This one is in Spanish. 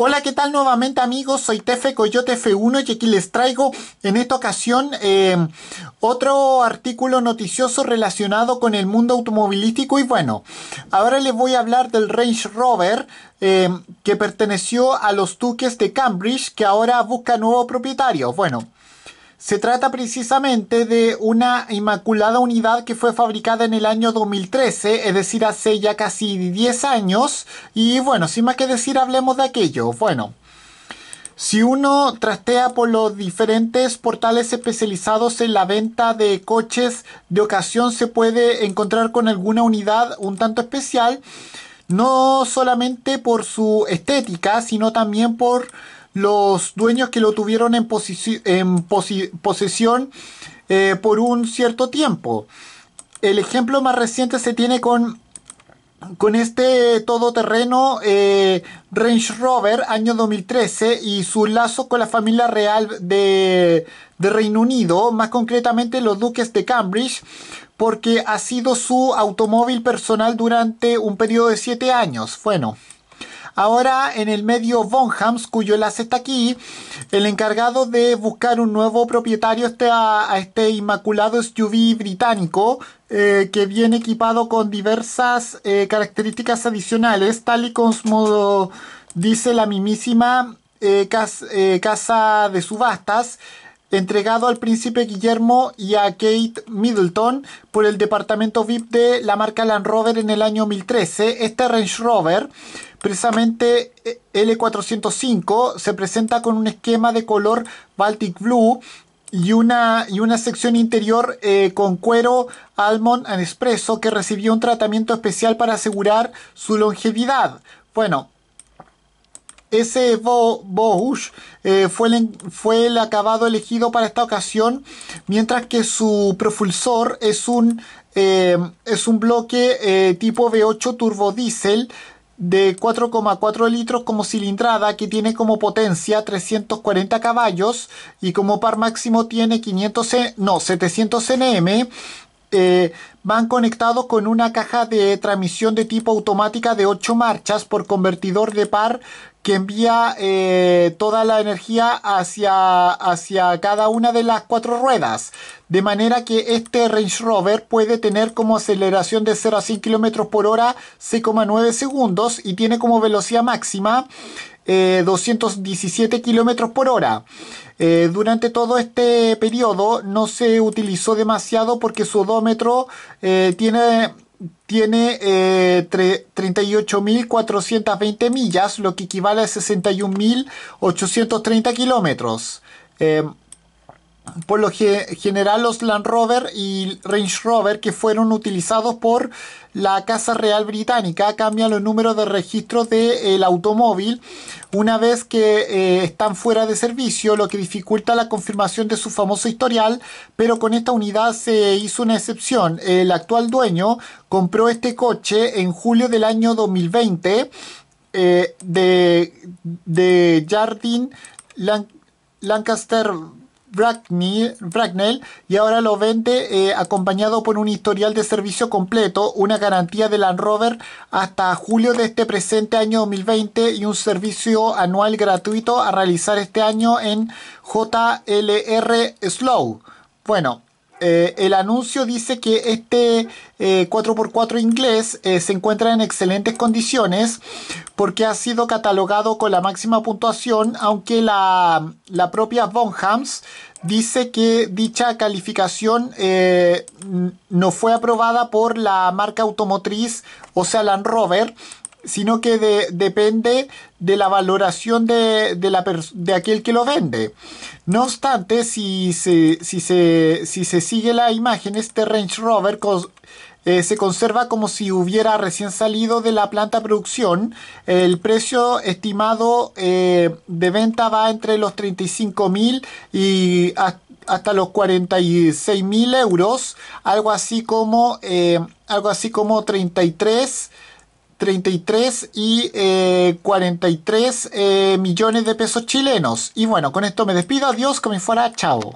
Hola, ¿qué tal nuevamente amigos? Soy Tefe Coyote F1 y aquí les traigo en esta ocasión em, otro artículo noticioso relacionado con el mundo automovilístico y bueno, ahora les voy a hablar del Range Rover em, que perteneció a los duques de Cambridge que ahora busca nuevo propietario. Bueno, se trata precisamente de una inmaculada unidad que fue fabricada en el año 2013, es decir, hace ya casi 10 años. Y bueno, sin más que decir, hablemos de aquello. Bueno. Si uno trastea por los diferentes portales especializados en la venta de coches de ocasión, se puede encontrar con alguna unidad un tanto especial, no solamente por su estética, sino también por los dueños que lo tuvieron en, posesión eh, por un cierto tiempo. El ejemplo más reciente se tiene con, con este todoterreno eh, Range Rover año 2013 y su lazo con la familia real de, de Reino Unido, más concretamente los duques de Cambridge, porque ha sido su automóvil personal durante un periodo de 7 años. Bueno. Ahora en el medio Bonhams, cuyo enlace está aquí, el encargado de buscar un nuevo propietario este a, este inmaculado SUV británico, eh, que viene equipado con diversas eh, características adicionales, tal y como dice la mismísima eh, casa de subastas entregado al príncipe Guillermo y a Kate Middleton por el departamento VIP de la marca Land Rover en el año 2013. Este Range Rover Precisamente eh, L405 se presenta con un esquema de color Baltic Blue y una, y una sección interior eh, con cuero Almond and Espresso que recibió un tratamiento especial para asegurar su longevidad. Bueno, ese Bosch eh, fue, el, fue, el, acabado elegido para esta ocasión, mientras que su propulsor es un, es un bloque tipo V8 turbodiesel de 4,4 litros como cilindrada que tiene como potencia 340 caballos y como par máximo tiene 500 no 700 nm eh, van conectados con una caja de transmisión de tipo automática de 8 marchas por convertidor de par que envía eh, toda la energía hacia, hacia cada una de las cuatro ruedas. De manera que este Range Rover puede tener como aceleración de 0 a 100 km por hora 6,9 segundos y tiene como velocidad máxima 217 eh, kilómetros por hora. Eh, durante todo este periodo no se utilizó demasiado porque su odómetro eh, tiene tiene 38.420 millas, lo que equivale a 61.830 kilómetros por lo general los Land Rover y Range Rover que fueron utilizados por la Casa Real Británica cambian los números de registro del eh, automóvil una vez que eh, están fuera de servicio, lo que dificulta la confirmación de su famoso historial, pero con esta unidad se hizo una excepción. El actual dueño compró este coche en julio del año 2020 eh, de, de Jardine Lancaster Bracknell, y ahora lo vende eh, acompañado por un historial de servicio completo, una garantía de Land Rover hasta julio de este presente año 2020 y un servicio anual gratuito a realizar este año en JLR Slow. Bueno, eh, el anuncio dice que este 4x4 eh, inglés eh, se encuentra en excelentes condiciones porque ha sido catalogado con la máxima puntuación, aunque la, la propia Bonhams dice que dicha calificación no fue aprobada por la marca automotriz, o sea, Land Rover, sino que depende de la valoración de, aquel que lo vende. No obstante, si se, si se, sigue la imagen, este Range Rover eh, se conserva como si hubiera recién salido de la planta producción. El precio estimado eh, de venta va entre los 35.000 y hasta los 46.000 mil euros, algo así como eh, algo así como 33 33 y 43 eh, eh, millones de pesos chilenos. Y bueno, con esto me despido. Adiós, como fuera. Chao.